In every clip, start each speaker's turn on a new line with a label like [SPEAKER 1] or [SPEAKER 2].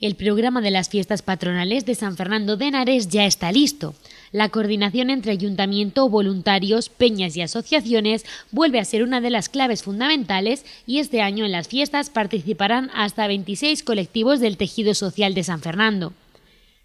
[SPEAKER 1] El programa de las fiestas patronales de San Fernando de Henares ya está listo. La coordinación entre ayuntamiento, voluntarios, peñas y asociaciones vuelve a ser una de las claves fundamentales y este año en las fiestas participarán hasta 26 colectivos del tejido social de San Fernando.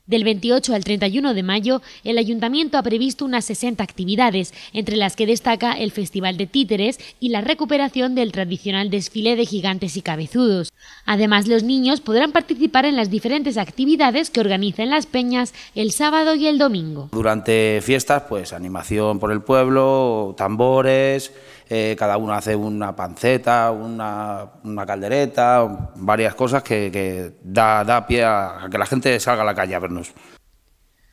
[SPEAKER 1] Del 28 al 31 de mayo, el ayuntamiento ha previsto unas 60 actividades, entre las que destaca el Festival de Títeres y la recuperación del tradicional desfile de gigantes y cabezudos. Además, los niños podrán participar en las diferentes actividades que organizan las peñas el sábado y el domingo. Durante fiestas, pues animación por el pueblo, tambores, eh, cada uno hace una panceta, una, caldereta, varias cosas que, da, da, pie a, que la gente salga a la calle a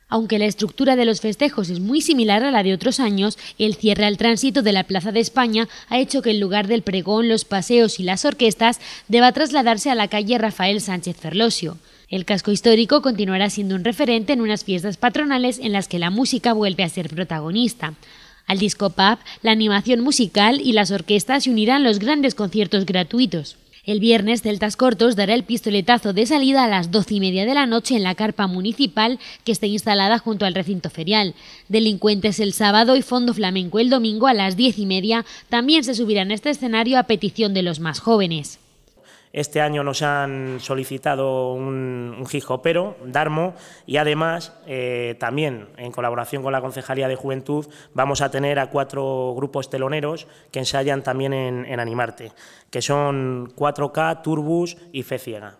[SPEAKER 1] aunque la estructura de los festejos es muy similar a la de otros años, el cierre al tránsito de la Plaza de España ha hecho que el lugar del pregón, los paseos y las orquestas deba trasladarse a la calle Rafael Sánchez Ferlosio. El casco histórico continuará siendo un referente en unas fiestas patronales en las que la música vuelve a ser protagonista. Al disco pop, la animación musical y las orquestas se unirán los grandes conciertos gratuitos. El viernes, Celtas Cortos dará el pistoletazo de salida a las doce y media de la noche en la carpa municipal que está instalada junto al recinto ferial. Delincuentes el sábado y Fondo Flamenco el domingo a las diez y media también se subirán a este escenario a petición de los más jóvenes. Este año nos han solicitado un, un Darmo, y además eh, también en colaboración con la Concejalía de Juventud vamos a tener a cuatro grupos teloneros que ensayan también en, en Animarte, que son 4K, Turbus y Fe Ciega.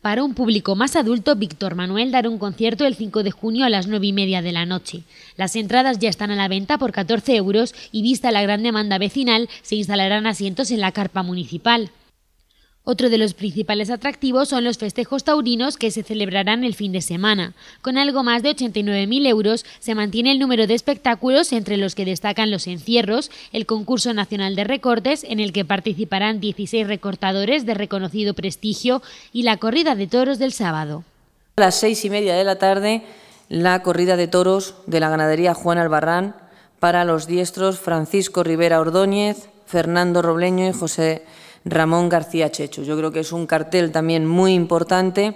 [SPEAKER 1] Para un público más adulto, Víctor Manuel dará un concierto el 5 de junio a las 9 y media de la noche. Las entradas ya están a la venta por 14 euros y vista la gran demanda vecinal, se instalarán asientos en la carpa municipal. Otro de los principales atractivos son los festejos taurinos que se celebrarán el fin de semana. Con algo más de 89.000 euros se mantiene el número de espectáculos entre los que destacan los encierros, el concurso nacional de recortes en el que participarán 16 recortadores de reconocido prestigio y la corrida de toros del sábado. A las seis y media de la tarde, la corrida de toros de la ganadería Juan Albarrán para los diestros Francisco Rivera Ordóñez, Fernando Robleño y José Ramón García Checho. Yo creo que es un cartel también muy importante.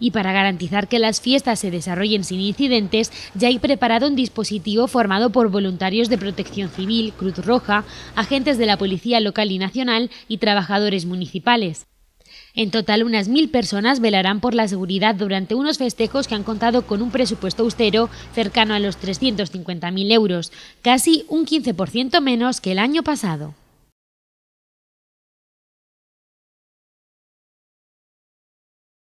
[SPEAKER 1] Y para garantizar que las fiestas se desarrollen sin incidentes, ya hay preparado un dispositivo formado por voluntarios de protección civil, Cruz Roja, agentes de la Policía Local y Nacional y trabajadores municipales. En total, unas mil personas velarán por la seguridad durante unos festejos que han contado con un presupuesto austero cercano a los 350.000 euros, casi un 15% menos que el año pasado.